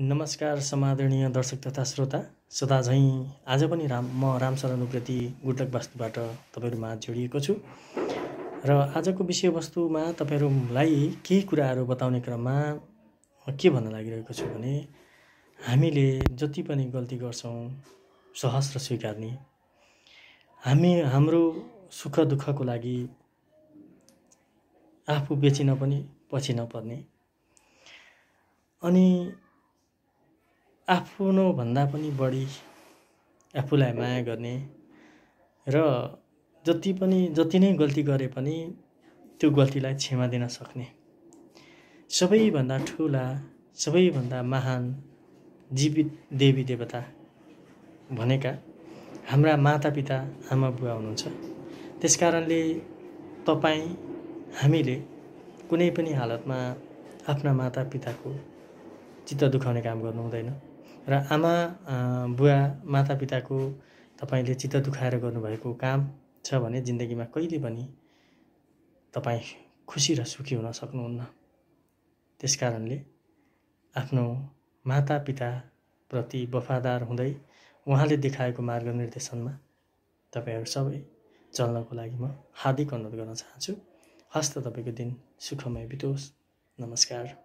नमस्कार समादरणीय दर्शक तथा श्रोता सदा झैँ आज पनि राम म रामशरण उप्रेती गुटक वास्तुबाट तपाईँहरूमा जोडिएको छु र आजको विषयवस्तुमा तपाईँहरूलाई केही कुराहरू बताउने क्रममा के भन्न लागिरहेको छु भने हामीले जति पनि गल्ती गर्छौँ सहज र स्वीकार्ने हामी हाम्रो सुख दुःखको लागि आफू बेचिन पनि पछि नपर्ने अनि आफ्नो भन्दा पनि बढी आफूलाई माया गर्ने र जति पनि जति नै गल्ती गरे पनि त्यो गल्तीलाई क्षमा दिन सक्ने सबैभन्दा ठुला सबैभन्दा महान जीवित देवी देवता भनेका हाम्रा मातापिता आमा बुवा हुनुहुन्छ त्यस कारणले तपाईँ हामीले कुनै पनि हालतमा आफ्ना मातापिताको चित्त दुखाउने काम गर्नु हुँदैन र आमा बुवा मातापिताको तपाईँले चित्त दुखाएर गर्नुभएको काम छ भने जिन्दगीमा कहिले पनि तपाईँ खुसी र सुखी हुन सक्नुहुन्न त्यस कारणले आफ्नो मातापिताप्रति वफादार हुँदै उहाँले देखाएको मार्गनिर्देशनमा तपाईँहरू सबै चल्नको लागि म हार्दिक अनुरोध गर्न चाहन्छु हस्त तपाईँको दिन सुखमय बितोस् नमस्कार